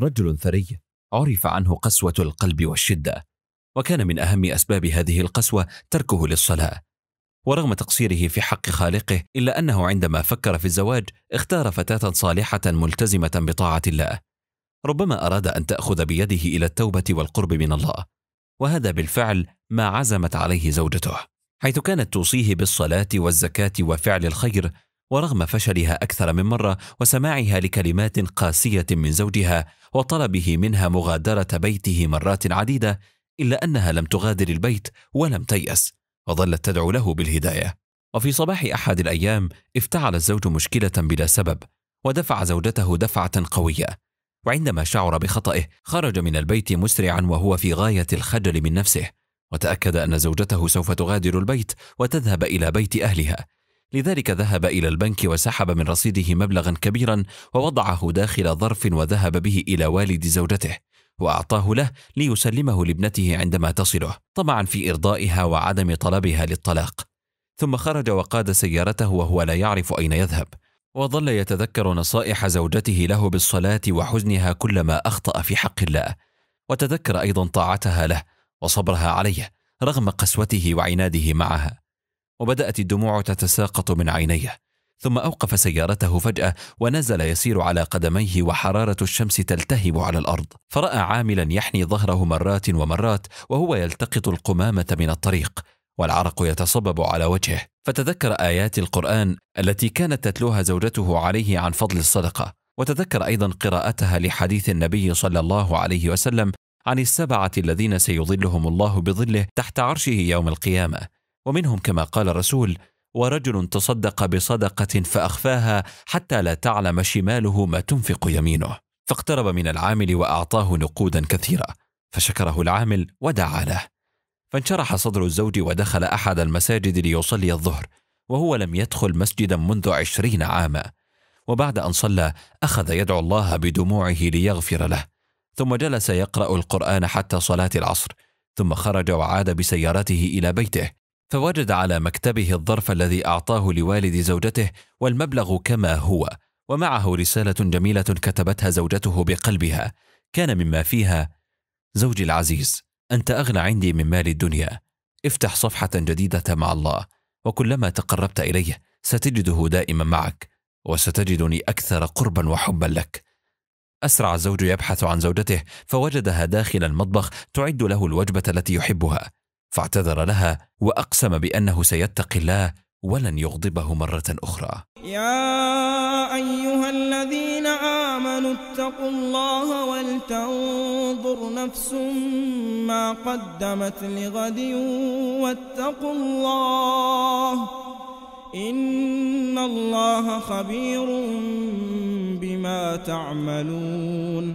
رجل ثري عرف عنه قسوة القلب والشدة وكان من أهم أسباب هذه القسوة تركه للصلاة ورغم تقصيره في حق خالقه إلا أنه عندما فكر في الزواج اختار فتاة صالحة ملتزمة بطاعة الله ربما أراد أن تأخذ بيده إلى التوبة والقرب من الله وهذا بالفعل ما عزمت عليه زوجته حيث كانت توصيه بالصلاة والزكاة وفعل الخير ورغم فشلها أكثر من مرة وسماعها لكلمات قاسية من زوجها وطلبه منها مغادرة بيته مرات عديدة إلا أنها لم تغادر البيت ولم تيأس وظلت تدعو له بالهداية وفي صباح أحد الأيام افتعل الزوج مشكلة بلا سبب ودفع زوجته دفعة قوية وعندما شعر بخطئه خرج من البيت مسرعا وهو في غاية الخجل من نفسه وتأكد أن زوجته سوف تغادر البيت وتذهب إلى بيت أهلها لذلك ذهب إلى البنك وسحب من رصيده مبلغا كبيرا ووضعه داخل ظرف وذهب به إلى والد زوجته وأعطاه له ليسلمه لابنته عندما تصله طمعا في إرضائها وعدم طلبها للطلاق ثم خرج وقاد سيارته وهو لا يعرف أين يذهب وظل يتذكر نصائح زوجته له بالصلاة وحزنها كلما أخطأ في حق الله وتذكر أيضا طاعتها له وصبرها عليه رغم قسوته وعناده معها وبدأت الدموع تتساقط من عينيه ثم أوقف سيارته فجأة ونزل يسير على قدميه وحرارة الشمس تلتهب على الأرض فرأى عاملا يحني ظهره مرات ومرات وهو يلتقط القمامة من الطريق والعرق يتصبب على وجهه فتذكر آيات القرآن التي كانت تتلوها زوجته عليه عن فضل الصدقة وتذكر أيضا قراءتها لحديث النبي صلى الله عليه وسلم عن السبعة الذين سيظلهم الله بظله تحت عرشه يوم القيامة ومنهم كما قال الرسول ورجل تصدق بصدقه فاخفاها حتى لا تعلم شماله ما تنفق يمينه فاقترب من العامل واعطاه نقودا كثيره فشكره العامل ودعا له فانشرح صدر الزوج ودخل احد المساجد ليصلي الظهر وهو لم يدخل مسجدا منذ عشرين عاما وبعد ان صلى اخذ يدعو الله بدموعه ليغفر له ثم جلس يقرا القران حتى صلاه العصر ثم خرج وعاد بسيارته الى بيته فوجد على مكتبه الظرف الذي أعطاه لوالد زوجته والمبلغ كما هو ومعه رسالة جميلة كتبتها زوجته بقلبها كان مما فيها زوجي العزيز أنت أغنى عندي من مال الدنيا افتح صفحة جديدة مع الله وكلما تقربت إليه ستجده دائما معك وستجدني أكثر قربا وحبا لك أسرع الزوج يبحث عن زوجته فوجدها داخل المطبخ تعد له الوجبة التي يحبها فاعتذر لها واقسم بانه سيتقي الله ولن يغضبه مره اخرى يا ايها الذين امنوا اتقوا الله ولتنظر نفس ما قدمت لغد واتقوا الله ان الله خبير بما تعملون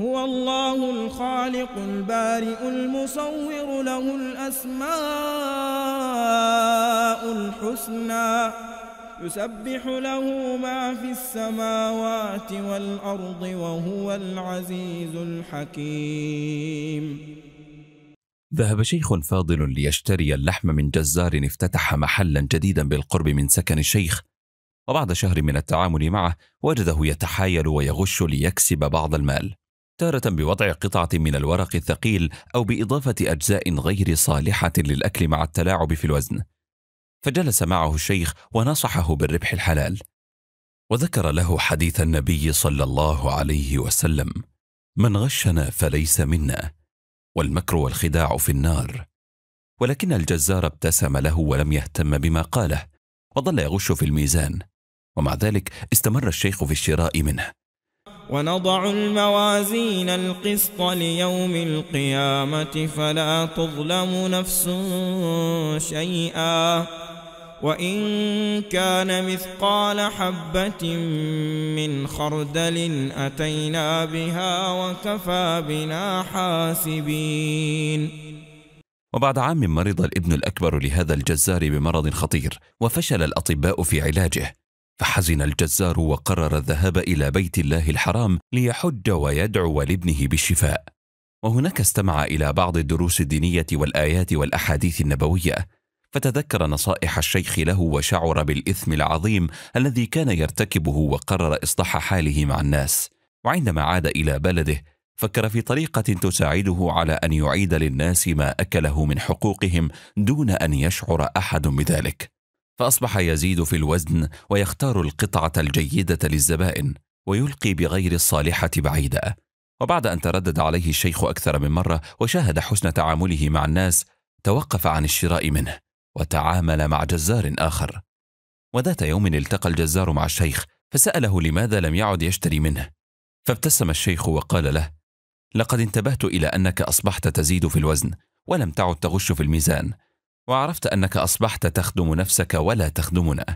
هو الله الخالق البارئ المصور له الأسماء الحسنى يسبح له ما في السماوات والأرض وهو العزيز الحكيم ذهب شيخ فاضل ليشتري اللحم من جزار افتتح محلا جديدا بالقرب من سكن الشيخ وبعد شهر من التعامل معه وجده يتحايل ويغش ليكسب بعض المال تارة بوضع قطعة من الورق الثقيل أو بإضافة أجزاء غير صالحة للأكل مع التلاعب في الوزن. فجلس معه الشيخ ونصحه بالربح الحلال. وذكر له حديث النبي صلى الله عليه وسلم: من غشنا فليس منا، والمكر والخداع في النار. ولكن الجزار ابتسم له ولم يهتم بما قاله، وظل يغش في الميزان. ومع ذلك استمر الشيخ في الشراء منه ونضع الموازين القسط ليوم القيامة فلا تظلم نفس شيئا وإن كان مثقال حبة من خردل أتينا بها وكفى بنا حاسبين وبعد عام مرض الابن الأكبر لهذا الجزار بمرض خطير وفشل الأطباء في علاجه فحزن الجزار وقرر الذهاب الى بيت الله الحرام ليحج ويدعو لابنه بالشفاء وهناك استمع الى بعض الدروس الدينيه والايات والاحاديث النبويه فتذكر نصائح الشيخ له وشعر بالاثم العظيم الذي كان يرتكبه وقرر اصلاح حاله مع الناس وعندما عاد الى بلده فكر في طريقه تساعده على ان يعيد للناس ما اكله من حقوقهم دون ان يشعر احد بذلك فأصبح يزيد في الوزن ويختار القطعة الجيدة للزبائن ويلقي بغير الصالحة بعيدا وبعد أن تردد عليه الشيخ أكثر من مرة وشاهد حسن تعامله مع الناس توقف عن الشراء منه وتعامل مع جزار آخر وذات يوم التقى الجزار مع الشيخ فسأله لماذا لم يعد يشتري منه فابتسم الشيخ وقال له لقد انتبهت إلى أنك أصبحت تزيد في الوزن ولم تعد تغش في الميزان وعرفت انك اصبحت تخدم نفسك ولا تخدمنا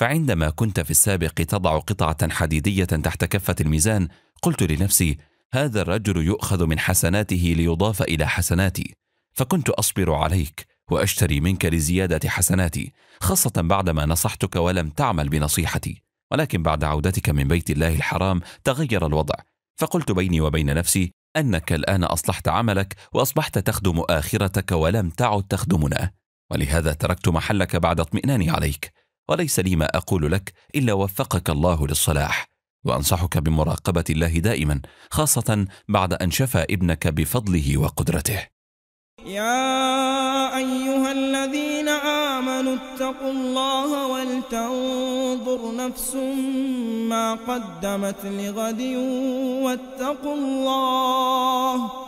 فعندما كنت في السابق تضع قطعه حديديه تحت كفه الميزان قلت لنفسي هذا الرجل يؤخذ من حسناته ليضاف الى حسناتي فكنت اصبر عليك واشتري منك لزياده حسناتي خاصه بعدما نصحتك ولم تعمل بنصيحتي ولكن بعد عودتك من بيت الله الحرام تغير الوضع فقلت بيني وبين نفسي انك الان اصلحت عملك واصبحت تخدم اخرتك ولم تعد تخدمنا ولهذا تركت محلك بعد اطمئناني عليك وليس لي ما أقول لك إلا وفقك الله للصلاح وأنصحك بمراقبة الله دائما خاصة بعد أن شفى ابنك بفضله وقدرته يا أيها الذين آمنوا اتقوا الله ولتنظر نفس ما قدمت لغد واتقوا الله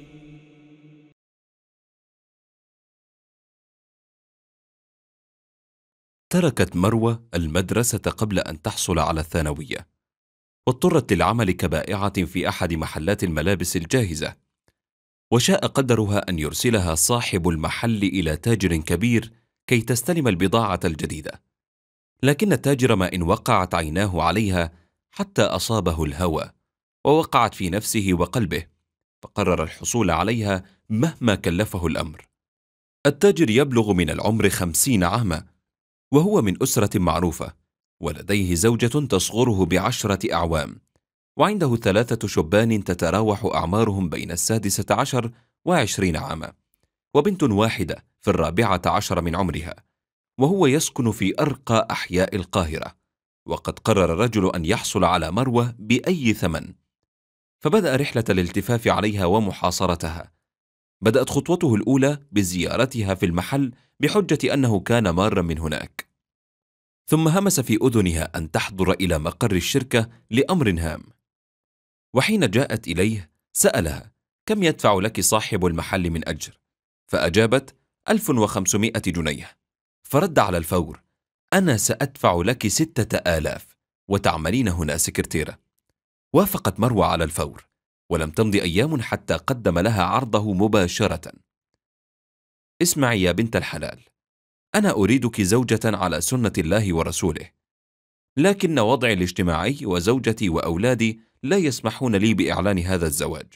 تركت مروة المدرسة قبل أن تحصل على الثانوية واضطرت للعمل كبائعة في أحد محلات الملابس الجاهزة وشاء قدرها أن يرسلها صاحب المحل إلى تاجر كبير كي تستلم البضاعة الجديدة لكن التاجر ما إن وقعت عيناه عليها حتى أصابه الهوى ووقعت في نفسه وقلبه فقرر الحصول عليها مهما كلفه الأمر التاجر يبلغ من العمر خمسين عاماً وهو من أسرة معروفة ولديه زوجة تصغره بعشرة أعوام وعنده ثلاثة شبان تتراوح أعمارهم بين السادسة عشر وعشرين عاما وبنت واحدة في الرابعة عشر من عمرها وهو يسكن في أرقى أحياء القاهرة وقد قرر الرجل أن يحصل على مروة بأي ثمن فبدأ رحلة الالتفاف عليها ومحاصرتها بدأت خطوته الأولى بزيارتها في المحل بحجة أنه كان مارا من هناك ثم همس في أذنها أن تحضر إلى مقر الشركة لأمر هام وحين جاءت إليه سألها كم يدفع لك صاحب المحل من أجر؟ فأجابت 1500 جنيه فرد على الفور أنا سأدفع لك ستة آلاف وتعملين هنا سكرتيرة وافقت مروى على الفور ولم تمض أيام حتى قدم لها عرضه مباشرة اسمعي يا بنت الحلال أنا أريدك زوجة على سنة الله ورسوله لكن وضعي الاجتماعي وزوجتي وأولادي لا يسمحون لي بإعلان هذا الزواج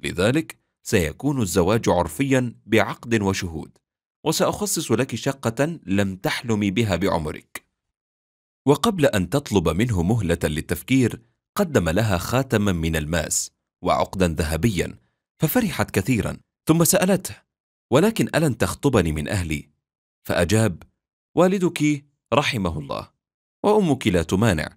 لذلك سيكون الزواج عرفيا بعقد وشهود وسأخصص لك شقة لم تحلمي بها بعمرك وقبل أن تطلب منه مهلة للتفكير قدم لها خاتما من الماس وعقدا ذهبيا ففرحت كثيرا ثم سألته ولكن ألن تخطبني من أهلي؟ فأجاب والدك رحمه الله وأمك لا تمانع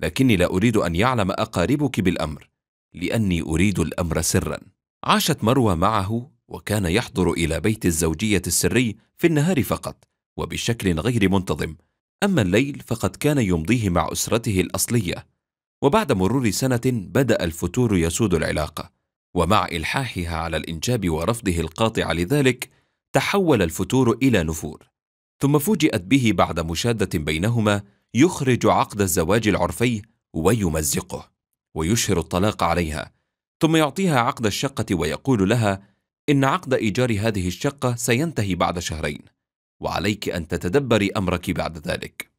لكني لا أريد أن يعلم أقاربك بالأمر لأني أريد الأمر سرا عاشت مروى معه وكان يحضر إلى بيت الزوجية السري في النهار فقط وبشكل غير منتظم أما الليل فقد كان يمضيه مع أسرته الأصلية وبعد مرور سنة بدأ الفتور يسود العلاقة ومع إلحاحها على الإنجاب ورفضه القاطع لذلك تحول الفتور إلى نفور ثم فوجئت به بعد مشادة بينهما يخرج عقد الزواج العرفي ويمزقه ويشهر الطلاق عليها ثم يعطيها عقد الشقة ويقول لها إن عقد إيجار هذه الشقة سينتهي بعد شهرين وعليك أن تتدبري أمرك بعد ذلك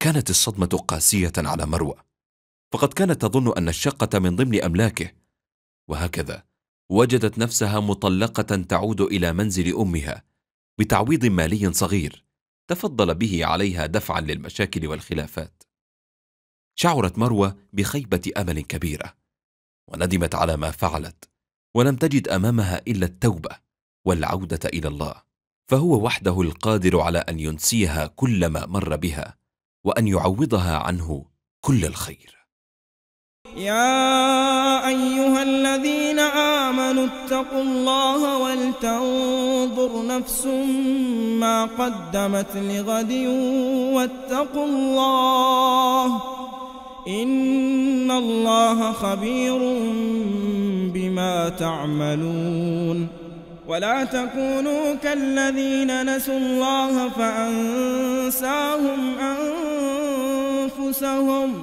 كانت الصدمة قاسية على مروة فقد كانت تظن أن الشقة من ضمن أملاكه وهكذا وجدت نفسها مطلقة تعود إلى منزل أمها بتعويض مالي صغير تفضل به عليها دفعا للمشاكل والخلافات شعرت مروة بخيبة أمل كبيرة وندمت على ما فعلت ولم تجد أمامها إلا التوبة والعودة إلى الله فهو وحده القادر على أن ينسيها كل ما مر بها وأن يعوضها عنه كل الخير يا أيها الذين آمنوا اتقوا الله ولتنظر نفس ما قدمت لغد واتقوا الله إن الله خبير بما تعملون ولا تكونوا كالذين نسوا الله فأنساهم أنفسهم